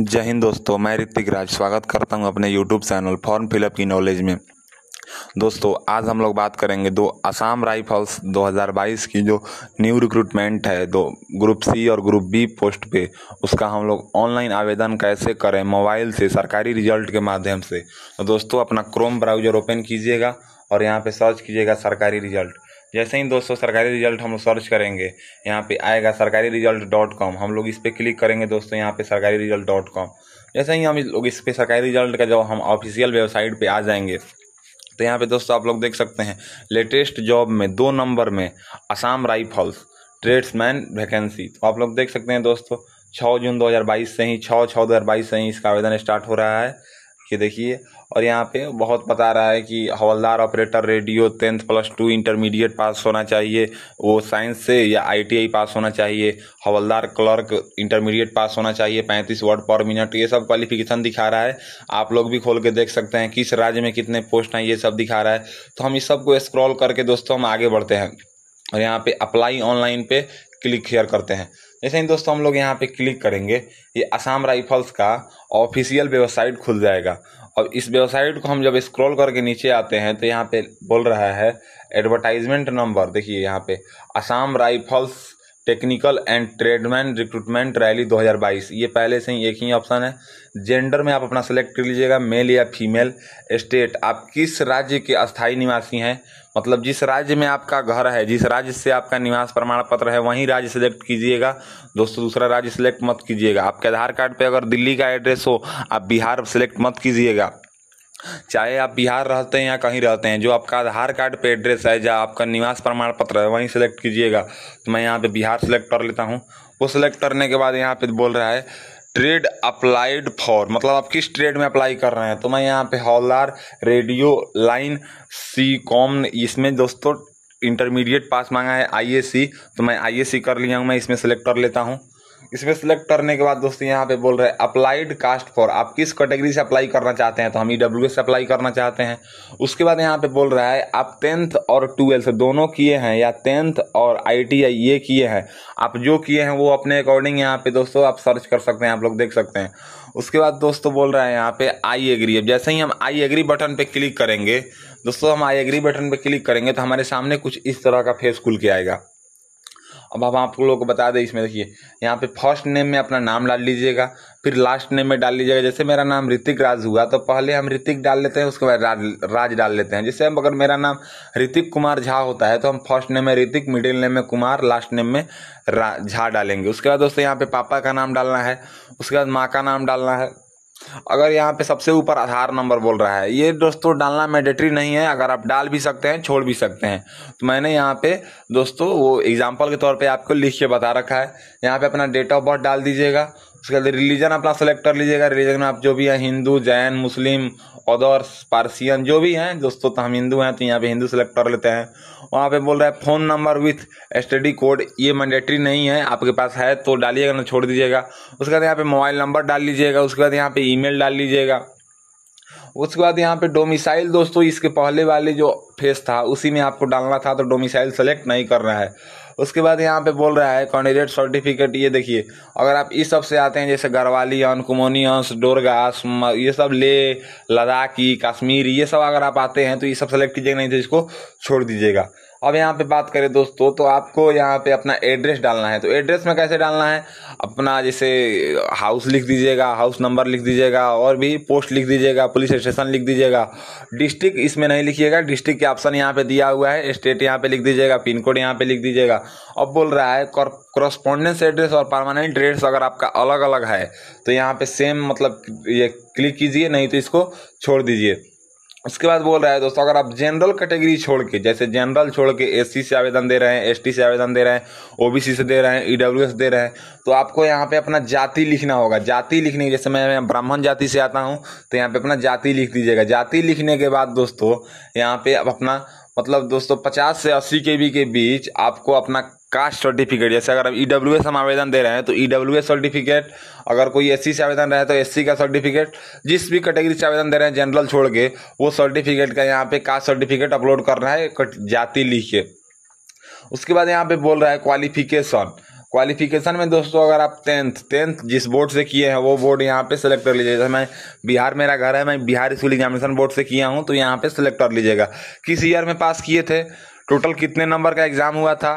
जय हिंद दोस्तों मैं ऋतिक राज स्वागत करता हूं अपने यूट्यूब चैनल फॉर्म फिलअप की नॉलेज में दोस्तों आज हम लोग बात करेंगे दो असम राइफल्स 2022 की जो न्यू रिक्रूटमेंट है दो ग्रुप सी और ग्रुप बी पोस्ट पे उसका हम लोग ऑनलाइन आवेदन कैसे करें मोबाइल से सरकारी रिजल्ट के माध्यम से तो दोस्तों अपना क्रोम ब्राउजर ओपन कीजिएगा और यहाँ पर सर्च कीजिएगा सरकारी रिजल्ट जैसे ही दोस्तों सरकारी रिजल्ट हम लोग सर्च करेंगे यहाँ पे आएगा सरकारी रिजल्ट डॉट कॉम हम लोग इस पर क्लिक करेंगे दोस्तों यहाँ पे सरकारी रिजल्ट डॉट कॉम जैसे ही हम लोग इस पर सरकारी रिजल्ट का जब हम ऑफिशियल वेबसाइट पे आ जाएंगे तो यहाँ पे दोस्तों आप लोग देख सकते हैं लेटेस्ट जॉब में दो नंबर में आसाम राइफल्स ट्रेड्समैन वैकेंसी तो आप लोग देख सकते हैं दोस्तों छः जून दो से ही छः छः दो से ही इसका आवेदन स्टार्ट हो रहा है ये देखिए और यहाँ पे बहुत बता रहा है कि हवलदार operator radio tenth plus two intermediate pass होना चाहिए वो साइंस से या आईटीआई पास होना चाहिए हवलदार क्लर्क इंटरमीडिएट पास होना चाहिए पैंतीस वर्ड पर मिनट ये सब क्वालिफिकेशन दिखा रहा है आप लोग भी खोल के देख सकते हैं किस राज्य में कितने पोस्ट हैं ये सब दिखा रहा है तो हम इस सबको स्क्रॉल करके दोस्तों हम आगे बढ़ते हैं और यहाँ पे अप्लाई ऑनलाइन पे क्लिक हेयर करते हैं जैसे ही दोस्तों हम लोग यहाँ पे क्लिक करेंगे ये असम राइफल्स का ऑफिशियल वेबसाइट खुल जाएगा और इस वेबसाइट को हम जब स्क्रॉल करके नीचे आते हैं तो यहाँ पे बोल रहा है एडवर्टाइजमेंट नंबर देखिए यहाँ पे Assam rifles technical and tradesman recruitment rally 2022 ये पहले से ही एक ही ऑप्शन है जेंडर में आप अपना सेलेक्ट कर लीजिएगा मेल या फीमेल स्टेट आप किस राज्य के अस्थाई निवासी हैं मतलब जिस राज्य में आपका घर है जिस राज्य से आपका निवास प्रमाण पत्र है वहीं राज्य सेलेक्ट कीजिएगा दोस्तों दूसरा राज्य सेलेक्ट मत कीजिएगा आपके आधार कार्ड पर अगर दिल्ली का एड्रेस हो आप बिहार सेलेक्ट मत कीजिएगा चाहे आप बिहार रहते हैं या कहीं रहते हैं जो आपका आधार कार्ड पे एड्रेस है या आपका निवास प्रमाण पत्र है वहीं सेलेक्ट कीजिएगा तो मैं यहाँ पे बिहार सेलेक्ट कर लेता हूँ वो सेलेक्ट करने के बाद यहाँ पे बोल रहा है ट्रेड अप्लाइड फॉर मतलब आप किस ट्रेड में अप्लाई कर रहे हैं तो मैं यहाँ पे हॉलदार रेडियो लाइन सी कॉम इसमें दोस्तों इंटरमीडिएट पास मांगा है आईएससी तो मैं आईएससी कर लिया हूँ मैं इसमें सेलेक्ट कर लेता हूँ इसमें सेलेक्ट करने के बाद दोस्तों यहाँ पे बोल रहे हैं अप्लाइड कास्ट फॉर आप किस कैटेगरी से अप्लाई करना चाहते हैं तो हम ई e डब्ल्यू से अप्लाई करना चाहते हैं उसके बाद यहाँ पे बोल रहा है आप टेंथ और ट्वेल्थ दोनों किए हैं या टेंथ और आई टी आई ये किए हैं आप जो किए हैं वो अपने अकॉर्डिंग यहाँ पे दोस्तों आप सर्च कर सकते हैं आप लोग देख सकते हैं उसके बाद दोस्तों बोल रहा है यहाँ पे आई एग्री अब जैसे ही हम आई एग्री बटन पे क्लिक करेंगे दोस्तों हम आई एग्री बटन पे क्लिक करेंगे तो हमारे सामने कुछ इस तरह का फेस खुल के आएगा अब हम आप लोगों को बता दें इसमें देखिए यहाँ पे फर्स्ट नेम में अपना नाम डाल लीजिएगा फिर लास्ट नेम में डाल लीजिएगा जैसे मेरा नाम ऋतिक राज हुआ तो पहले हम ऋतिक डाल लेते हैं उसके बाद राज राज डाल लेते हैं जैसे अगर मेरा नाम ऋतिक कुमार झा होता है तो हम फर्स्ट नेम में ऋतिक मिडिल नेम में कुमार लास्ट नेम में झा डालेंगे उसके बाद दोस्तों यहाँ पे पापा का नाम डालना है उसके बाद माँ का नाम डालना है अगर यहाँ पे सबसे ऊपर आधार नंबर बोल रहा है ये दोस्तों डालना मैंडेटरी नहीं है अगर आप डाल भी सकते हैं छोड़ भी सकते हैं तो मैंने यहाँ पे दोस्तों वो एग्जाम्पल के तौर पे आपको लिख के बता रखा है यहाँ पे अपना डेट ऑफ बर्थ डाल दीजिएगा उसके बाद रिलीजन अपना सेलेक्ट कर लीजिएगा रिलीजन में आप जो भी हैं हिंदू जैन मुस्लिम अदर्स पारसियन जो भी हैं दोस्तों तो हम हिंदू हैं तो यहाँ पे हिंदू सेलेक्ट कर लेते हैं वहाँ पे बोल रहा है phone number with STD code ये मैंडेटरी नहीं है आपके पास है तो डालिएगा ना छोड़ दीजिएगा उसके बाद यहाँ पर मोबाइल नंबर डाल लीजिएगा उसके बाद यहाँ पे ई डाल लीजिएगा उसके बाद यहाँ पे डोमिसाइल दोस्तों इसके पहले वाले जो फेस था उसी में आपको डालना था तो डोमिसाइल सेलेक्ट नहीं करना है उसके बाद यहाँ पे बोल रहा है कैंडिडेट सर्टिफिकेट ये देखिए अगर आप इस सब से आते हैं जैसे गढ़वाली अंश कुमोनी अंश डोरगा ये सब ले लद्दाखी कश्मीर ये सब अगर आप आते हैं तो ये सब सेलेक्ट कीजिएगा नहीं तो इसको छोड़ दीजिएगा अब यहाँ पे बात करें दोस्तों तो आपको यहाँ पे अपना एड्रेस डालना है तो एड्रेस में कैसे डालना है अपना जैसे हाउस लिख दीजिएगा हाउस नंबर लिख दीजिएगा और भी पोस्ट लिख दीजिएगा पुलिस स्टेशन लिख दीजिएगा डिस्ट्रिक्ट इसमें नहीं लिखिएगा डिस्ट्रिक्ट के ऑप्शन यहाँ पे दिया हुआ है स्टेट यहाँ पे लिख दीजिएगा पिन कोड यहाँ पे लिख दीजिएगा अब बोल रहा है क्रॉसपोंडेंस एड्रेस और परमानेंट एड्रेस अगर आपका अलग अलग है तो यहाँ पे सेम मतलब ये क्लिक कीजिए नहीं तो इसको छोड़ दीजिए उसके बाद बोल रहा है दोस्तों अगर आप जनरल कैटेगरी छोड़ के जैसे जनरल छोड़ के एस से आवेदन दे रहे हैं एसटी से आवेदन दे रहे हैं ओबीसी से दे रहे हैं ईडब्ल्यू e दे रहे हैं तो आपको यहाँ पे अपना जाति लिखना होगा जाति लिखने जैसे मैं ब्राह्मण जाति से आता हूँ तो यहाँ पे अपना जाति लिख दीजिएगा जाति लिखने के बाद दोस्तों यहाँ पे अपना मतलब दोस्तों पचास से अस्सी के बी के बीच आपको अपना कास्ट सर्टिफिकेट जैसे अगर हम ई डब्ल्यू एस हम आवेदन दे रहे हैं तो ई डब्ल्यू एस सर्टिफिकेट अगर कोई एस सी से आवेदन रहे तो एस सी का सर्टिफिकेट जिस भी कैटेगरी से आवेदन दे रहे हैं जनरल छोड़ के वो सर्टिफिकेट का यहाँ पे कास्ट सर्टिफिकेट अपलोड करना है जाति लिख के उसके बाद यहाँ पे बोल रहा है क्वालिफिकेशन क्वालिफिकेशन में दोस्तों अगर आप टेंथ टेंथ जिस बोर्ड से किए हैं वो बोर्ड यहाँ पे सेलेक्ट कर लीजिएगा मैं बिहार मेरा घर है मैं बिहार स्कूल एग्जामिनेशन बोर्ड से किया हूँ तो यहाँ पे सेलेक्ट कर लीजिएगा किस ईयर में पास किए थे टोटल कितने नंबर का एग्ज़ाम हुआ था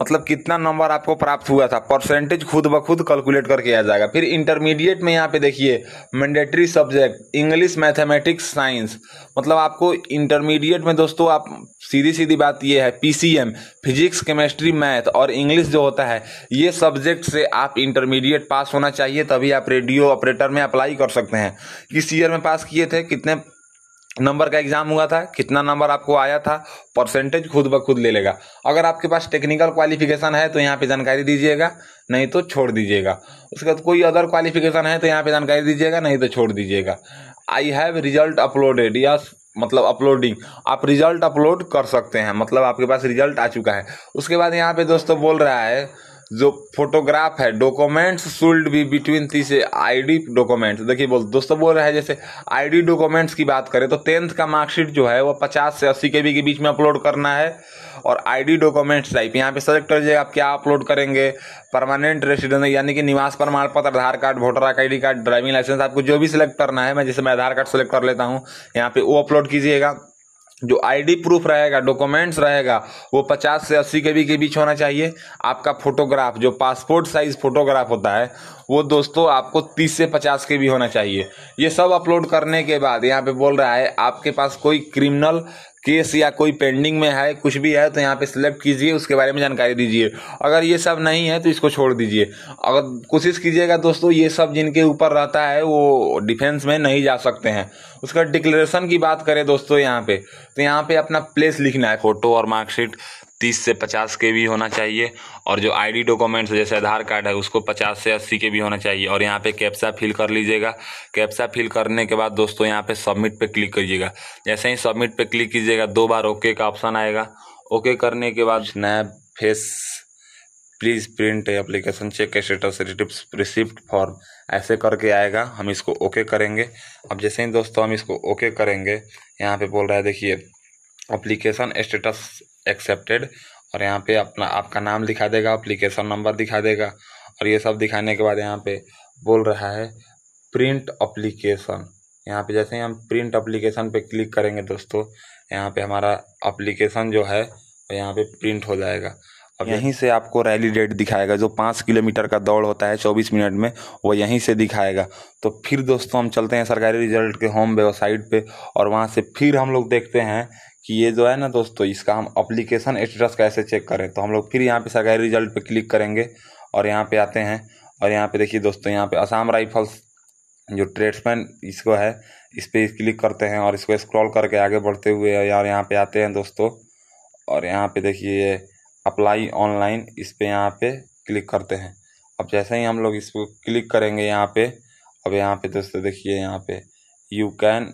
मतलब कितना नंबर आपको प्राप्त हुआ था परसेंटेज खुद ब खुद कैलकुलेट करके आ जाएगा फिर इंटरमीडिएट में यहाँ पे देखिए mandatory subject English mathematics science मतलब आपको इंटरमीडिएट में दोस्तों आप सीधी सीधी बात ये है पीसीएम फिजिक्स केमिस्ट्री मैथ और इंग्लिश जो होता है ये सब्जेक्ट से आप इंटरमीडिएट पास होना चाहिए तभी आप रेडियो ऑपरेटर में अप्लाई कर सकते हैं किस ईयर में पास किए थे कितने नंबर का एग्ज़ाम हुआ था कितना नंबर आपको आया था परसेंटेज खुद ब खुद ले लेगा अगर आपके पास टेक्निकल क्वालिफिकेशन है तो यहाँ पे जानकारी दीजिएगा नहीं तो छोड़ दीजिएगा उसके बाद कोई अदर क्वालिफिकेशन है तो यहाँ पे जानकारी दीजिएगा नहीं तो छोड़ दीजिएगा आई हैव रिजल्ट अपलोडेड या मतलब अपलोडिंग आप रिजल्ट अपलोड कर सकते हैं मतलब आपके पास रिजल्ट आ चुका है उसके बाद यहाँ पे दोस्तों बोल रहा है जो फोटोग्राफ है डॉक्यूमेंट्स शुल्ड भी बिटवीन तीस आईडी डॉक्यूमेंट्स देखिए बोल दोस्तों बोल रहे हैं जैसे आईडी डॉक्यूमेंट्स की बात करें तो टेंथ का मार्कशीट जो है वो पचास से अस्सी के बी के बीच में अपलोड करना है और आईडी डॉक्यूमेंट्स टाइप यहाँ पे सेलेक्ट कर आप क्या अपलोड करेंगे परमानेंट रेसिडेंट यानी कि निवास प्रमाण पत्र Aadhaar card voter I D card driving licence आपको जो भी सिलेक्ट करना है मैं जैसे मैं आधार कार्ड सेलेक्ट कर लेता हूँ यहाँ पे वो अपलोड कीजिएगा जो आईडी प्रूफ रहेगा डॉक्यूमेंट्स रहेगा वो 50 से 80 के बी के बीच होना चाहिए आपका फोटोग्राफ जो पासपोर्ट साइज फोटोग्राफ होता है वो दोस्तों आपको 30 से 50 के बी होना चाहिए ये सब अपलोड करने के बाद यहाँ पे बोल रहा है आपके पास कोई क्रिमिनल केस या कोई पेंडिंग में है कुछ भी है तो यहाँ पे सिलेक्ट कीजिए उसके बारे में जानकारी दीजिए अगर ये सब नहीं है तो इसको छोड़ दीजिए अगर कोशिश कीजिएगा दोस्तों ये सब जिनके ऊपर रहता है वो डिफेंस में नहीं जा सकते हैं उसका डिक्लेरेशन की बात करें दोस्तों यहाँ पे तो यहाँ पे अपना प्लेस लिखना है फ़ोटो और मार्कशीट तीस से पचास के भी होना चाहिए और जो आईडी डॉक्यूमेंट्स जैसे आधार कार्ड है उसको पचास से अस्सी के भी होना चाहिए और यहाँ पे कैप्सा फिल कर लीजिएगा कैप्सा फिल करने के बाद दोस्तों यहाँ पे सबमिट पे क्लिक करिएगा जैसे ही सबमिट पे क्लिक कीजिएगा दो बार ओके का ऑप्शन आएगा ओके करने के बाद नया फेस please print application check status receipt form ऐसे करके आएगा हम इसको ओके करेंगे अब जैसे ही दोस्तों हम इसको ओके करेंगे यहाँ पे बोल रहा है देखिए अप्लीकेशन स्टेटस एक्सेप्टेड और यहाँ पे अपना आपका नाम दिखा देगा अप्लीकेशन नंबर दिखा देगा और ये सब दिखाने के बाद यहाँ पे बोल रहा है प्रिंट अप्लीकेशन यहाँ पे जैसे ही हम प्रिंट अप्लीकेशन पे क्लिक करेंगे दोस्तों यहाँ पे हमारा अप्लीकेशन जो है यहाँ पे प्रिंट हो जाएगा अब यहीं से आपको रैली डेट दिखाएगा जो पाँच किलोमीटर का दौड़ होता है चौबीस मिनट में वो यहीं से दिखाएगा तो फिर दोस्तों हम चलते हैं सरकारी रिजल्ट के होम वेबसाइट पे और वहाँ से फिर हम लोग देखते हैं कि ये जो है ना दोस्तों इसका हम अप्लीकेशन स्टेटस कैसे चेक करें तो हम लोग फिर यहाँ पे सगाई रिजल्ट पे क्लिक करेंगे और यहाँ पे आते हैं और यहाँ पे देखिए दोस्तों यहाँ पे असम राइफल्स जो ट्रेड्समैन इसको है इस पर क्लिक करते हैं और इसको स्क्रॉल करके आगे बढ़ते हुए यार यहाँ पे आते हैं दोस्तों और यहाँ पे देखिए अप्लाई ऑनलाइन इस पर यहाँ पे क्लिक करते हैं अब जैसे ही हम लोग इसको क्लिक करेंगे यहाँ पे अब यहाँ पे दोस्तों देखिए यहाँ पे you can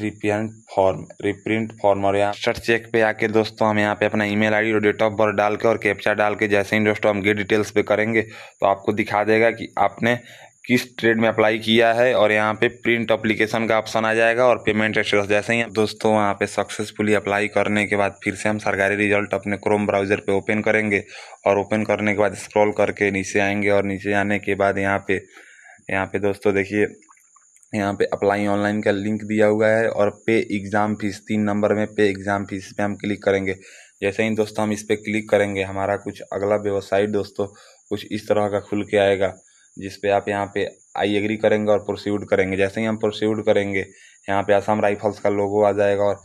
reprint form reprint form और यहाँ सर चेक पे आके दोस्तों हम यहाँ पे अपना ईमेल आईडी और डेट ऑफ बर्थ डाल के और कैप्चा डाल के जैसे ही दोस्तों हम गेट डिटेल्स पे करेंगे तो आपको दिखा देगा कि आपने किस ट्रेड में अप्लाई किया है और यहाँ पे प्रिंट अप्लीकेशन का ऑप्शन आ जाएगा और पेमेंट एक्सप्रेस जैसे ही दोस्तों वहाँ पे सक्सेसफुली अप्लाई करने के बाद फिर से हम सरकारी रिजल्ट अपने क्रोम ब्राउज़र पे ओपन करेंगे और ओपन करने के बाद स्क्रॉल करके नीचे आएंगे और नीचे आने के बाद यहाँ पे यहाँ पे दोस्तों देखिए यहाँ पे अप्लाई ऑनलाइन का लिंक दिया हुआ है और पे एग्ज़ाम फीस तीन नंबर में पे एग्ज़ाम फीस पे हम क्लिक करेंगे जैसे ही दोस्तों हम इस पर क्लिक करेंगे हमारा कुछ अगला वेबसाइट दोस्तों कुछ इस तरह का खुल के आएगा जिस पे आप यहाँ पे आई एग्री करेंगे और प्रोसीड करेंगे जैसे ही हम प्रोसीड करेंगे यहाँ पे आसाम राइफल्स का लोगो आ जाएगा और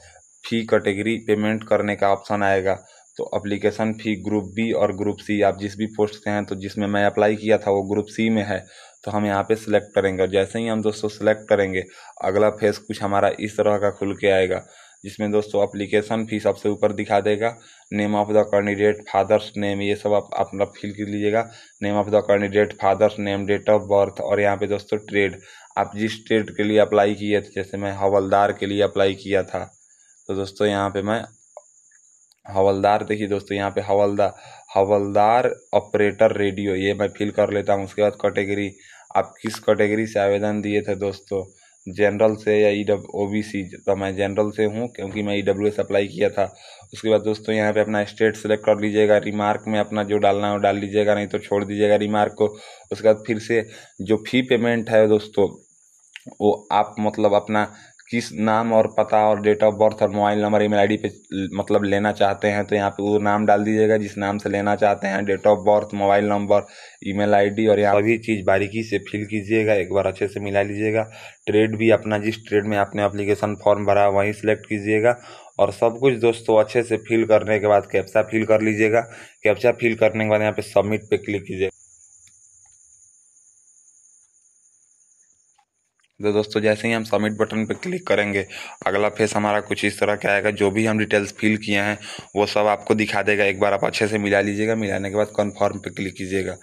फ़ी कैटेगरी पेमेंट करने का ऑप्शन आएगा तो अप्लीकेशन फ़ी ग्रुप बी और ग्रुप सी आप जिस भी पोस्ट से हैं तो जिसमें मैं अप्लाई किया था वो ग्रुप सी में है तो हम यहाँ पे सिलेक्ट करेंगे और जैसे ही हम दोस्तों सेलेक्ट करेंगे अगला फेस कुछ हमारा इस तरह का खुल के आएगा जिसमें दोस्तों अप्लीकेशन फ़ी सबसे ऊपर दिखा देगा name of the candidate father's name ये सब आप अपना फिल कर लीजिएगा name of the candidate father's name date of birth और यहाँ पे दोस्तों ट्रेड आप जिस ट्रेड के लिए अप्लाई किए थे जैसे मैं हवलदार के लिए अप्लाई किया था तो दोस्तों यहाँ पे मैं हवलदार देखिए दोस्तों यहाँ पे हवलदार हवलदार ऑपरेटर रेडियो ये मैं फिल कर लेता हूँ उसके बाद कैटेगरी आप किस कैटेगरी से आवेदन दिए थे दोस्तों जनरल से या ई ओ बी सी तो मैं जनरल से हूँ क्योंकि मैं ई डब्ल्यू एस अप्लाई किया था उसके बाद दोस्तों यहाँ पे अपना स्टेट सेलेक्ट कर लीजिएगा रिमार्क में अपना जो डालना है वो डाल लीजिएगा नहीं तो छोड़ दीजिएगा रिमार्क को उसके बाद फिर से जो फी पेमेंट है दोस्तों वो आप मतलब अपना किस नाम और पता और डेट ऑफ बर्थ और मोबाइल नंबर ईमेल आईडी पे मतलब लेना चाहते हैं तो यहाँ पे वो नाम डाल दीजिएगा जिस नाम से लेना चाहते हैं date of birth mobile number email ID और यहाँ सभी चीज़ बारीकी से फिल कीजिएगा एक बार अच्छे से मिला लीजिएगा ट्रेड भी अपना जिस ट्रेड में आपने अप्लीकेशन फॉर्म भरा वहीं सेलेक्ट कीजिएगा और सब कुछ दोस्तों अच्छे से फिल करने के बाद कैप्चा फिल कर लीजिएगा कैप्चा फिल करने के बाद यहाँ पे सबमिट पर क्लिक कीजिएगा तो दोस्तों जैसे ही हम सबमिट बटन पर क्लिक करेंगे अगला फेस हमारा कुछ इस तरह का आएगा जो भी हम डिटेल्स फिल किए हैं वो सब आपको दिखा देगा एक बार आप अच्छे से मिला लीजिएगा मिलाने के बाद कन्फर्म पर क्लिक कीजिएगा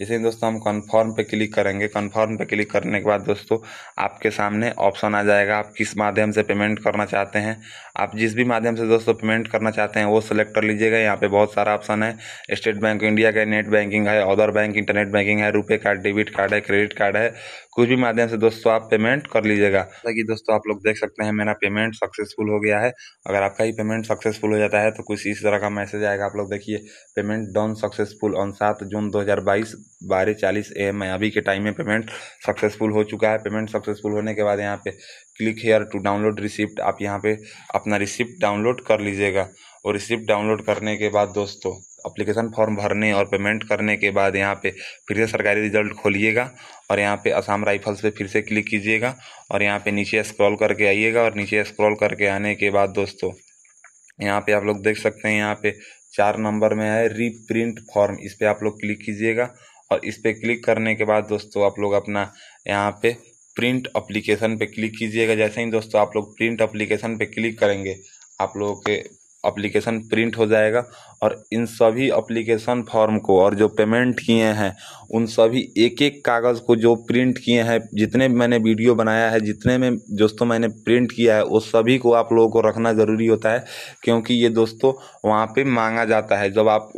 जैसे दोस्तों हम कन्फर्म पे क्लिक करेंगे कन्फर्म पे क्लिक करने के बाद दोस्तों आपके सामने ऑप्शन आ जाएगा आप किस माध्यम से पेमेंट करना चाहते हैं आप जिस भी माध्यम से दोस्तों पेमेंट करना चाहते हैं वो सिलेक्ट कर लीजिएगा यहाँ पे बहुत सारा ऑप्शन है स्टेट बैंक इंडिया का नेट बैंकिंग है अदर बैंक इंटरनेट बैंकिंग है रुपये कार्ड डेबिट कार्ड है क्रेडिट कार्ड है कुछ भी माध्यम से दोस्तों आप पेमेंट कर लीजिएगा ताकि दोस्तों आप लोग देख सकते हैं मेरा पेमेंट सक्सेसफुल हो गया है अगर आपका ही पेमेंट सक्सेसफुल हो जाता है तो कुछ इस तरह का मैसेज आएगा आप लोग देखिए पेमेंट डन सक्सेसफुल ऑन सात जून दो बारह चालीस ए एम अभी के टाइम में पेमेंट सक्सेसफुल हो चुका है पेमेंट सक्सेसफुल होने के बाद यहाँ पे click here to download receipt आप यहाँ पे अपना रिसिप्ट डाउनलोड कर लीजिएगा और रिसिप्ट डाउनलोड करने के बाद दोस्तों अप्लीकेशन फॉर्म भरने और पेमेंट करने के बाद यहाँ पे फिर से सरकारी रिजल्ट खोलिएगा और यहाँ पे असम राइफल्स पे फिर से क्लिक कीजिएगा और यहाँ पे नीचे स्क्रॉल करके आइएगा और नीचे स्क्रॉल करके आने के बाद दोस्तों यहाँ पे आप लोग देख सकते हैं यहाँ पे चार नंबर में है रीप्रिंट फॉर्म इस पर आप लोग क्लिक कीजिएगा और इस पर क्लिक करने के बाद दोस्तों आप लोग अपना यहाँ पे प्रिंट अप्लीकेशन पे क्लिक कीजिएगा जैसे ही दोस्तों आप लोग प्रिंट अप्लीकेशन पे क्लिक करेंगे आप लोगों के अप्लीकेशन प्रिंट हो जाएगा और इन सभी अप्लीकेशन फॉर्म को और जो पेमेंट किए हैं उन सभी एक एक कागज़ को जो प्रिंट किए हैं जितने मैंने वीडियो बनाया है जितने में दोस्तों मैंने प्रिंट किया है वो सभी को आप लोगों को रखना ज़रूरी होता है क्योंकि ये दोस्तों वहाँ पे मांगा जाता है जब आप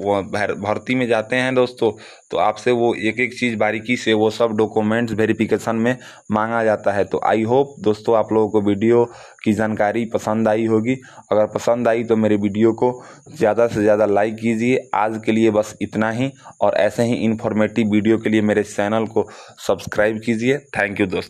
भर्ती में जाते हैं दोस्तों तो आपसे वो एक एक चीज़ बारीकी से वो सब डॉक्यूमेंट्स वेरिफिकेशन में मांगा जाता है तो आई होप दोस्तों आप लोगों को वीडियो की जानकारी पसंद आई होगी अगर पसंद आई तो मेरे वीडियो को ज़्यादा से ज़्यादा लाइक कीजिए आज के लिए बस इतना ही और ऐसे ही इन्फॉर्मेटिव वीडियो के लिए मेरे चैनल को सब्सक्राइब कीजिए थैंक यू दोस्त